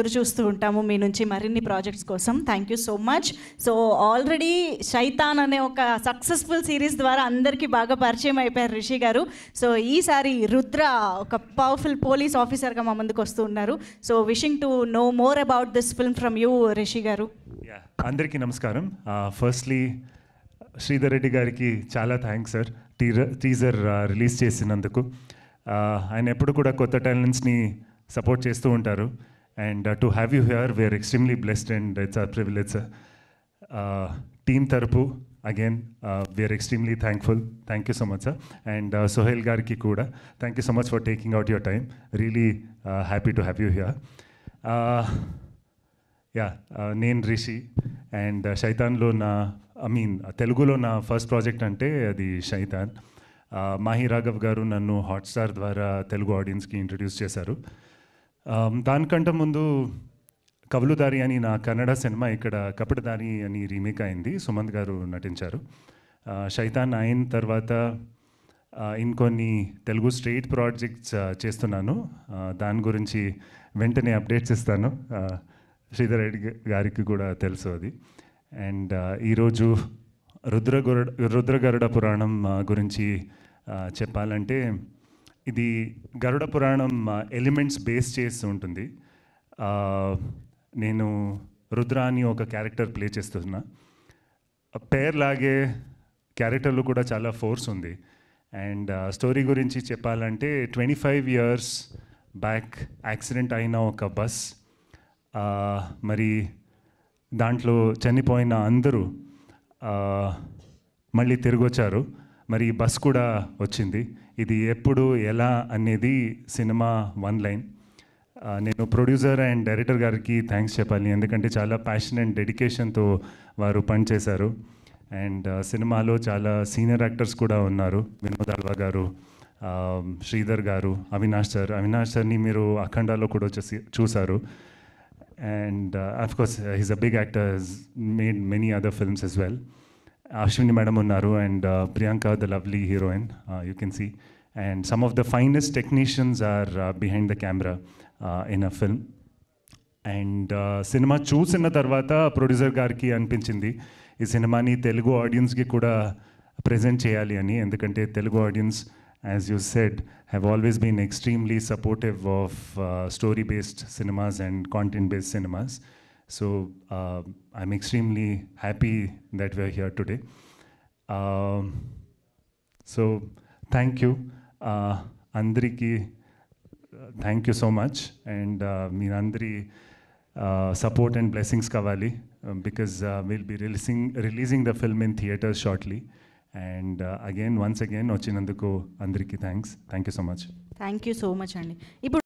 ఎదురు చూస్తూ ఉంటాము మీ నుంచి మరిన్ని ప్రాజెక్ట్స్ కోసం thank you so much so already Shaitaan అనే ఒక సక్సెస్ఫుల్ సిరీస్ ద్వారా అందరికీ బాగా పరిచయం అయిపోయారు రిషి గారు సో ఈసారి రుద్ర ఒక పవర్ఫుల్ పోలీస్ ఆఫీసర్గా మా ముందుకు వస్తూ ఉన్నారు so wishing to know more about this film from you Rishi గారు అందరికీ నమస్కారం ఫస్ట్లీ uh, శ్రీధర్ రెడ్డి గారికి చాలా థ్యాంక్స్ సార్ టీజర్ రిలీజ్ చేసినందుకు uh, ఆయన ఎప్పుడు కూడా కొత్త టాలెంట్స్ని సపోర్ట్ చేస్తూ ఉంటారు and to have you here we are extremely blessed and it's our privilege team తరపు again we are extremely thankful thank you so much sir and Sohel గారికి కూడా thank you so much for taking out your time really happy to have you here yeah నేను Rishi and శైతాన్లో నా I mean తెలుగులో నా first project అంటే అది శైతాన్ మాహి రాఘవ్ గారు నన్ను హాట్స్టార్ ద్వారా తెలుగు ఆడియన్స్కి ఇంట్రడ్యూస్ చేశారు దానికంటే ముందు కబలుదారి అని నా కన్నడ సినిమా ఇక్కడ కపటదారి అని రీమేక్ అయింది సుమంత్ గారు నటించారు శైతాన్ అయిన తర్వాత ఇంకొన్ని తెలుగు స్ట్రీట్ ప్రాజెక్ట్స్ చేస్తున్నాను దాని గురించి వెంటనే అప్డేట్స్ ఇస్తాను శ్రీధర్ రెడ్డి గారికి కూడా తెలుసు అది అండ్ ఈరోజు రుద్రగరుడ రుద్రగరుడ పురాణం గురించి చెప్పాలంటే ఇది గరుడ పురాణం ఎలిమెంట్స్ బేస్ చేస్తూ ఉంటుంది నేను రుద్ర అని ఒక క్యారెక్టర్ ప్లే చేస్తున్నా పేర్లాగే క్యారెక్టర్లు కూడా చాలా ఫోర్స్ ఉంది అండ్ స్టోరీ గురించి చెప్పాలంటే twenty five years back accident అయిన ఒక బస్ మరి దాంట్లో చనిపోయిన అందరూ మళ్ళీ తిరిగొచ్చారు వచ్చారు మరి ఈ బస్ కూడా వచ్చింది ఇది ఎప్పుడు ఎలా అనేది సినిమా వన్ లైన్ నేను ప్రొడ్యూసర్ అండ్ డైరెక్టర్ గారికి థ్యాంక్స్ చెప్పాలి ఎందుకంటే చాలా ప్యాషన్ అండ్ డెడికేషన్తో వారు పనిచేశారు అండ్ సినిమాలో చాలా సీనియర్ యాక్టర్స్ కూడా ఉన్నారు వినోద్ అల్వా గారు శ్రీధర్ గారు అవినాష్ సార్ అవినాష్ సార్ని మీరు అఖండాలో కూడా వచ్చేసి చూశారు and of course he's a big actor made many other films as well Ashwini madam ఉన్నారు and Priyanka the lovely heroine you can see and some of the finest technicians are behind the camera in a film and cinema చూసిన తర్వాత producer గారికి అనిపించింది ఈ సినిమాని తెలుగు ఆడియన్స్కి కూడా present చేయాలి అని ఎందుకంటే Telugu audience as you said have always been extremely supportive of story based cinemas and content based cinemas So uh, I'm extremely happy that we're here today. Um, so thank you. Uh, Andriki, uh, thank you so much. And uh, Mirandri, uh, support and blessings Kavali, um, because uh, we'll be releasing, releasing the film in theaters shortly. And uh, again, once again, Ochinanduko, Andriki, thanks. Thank you so much. Thank you so much, Andy.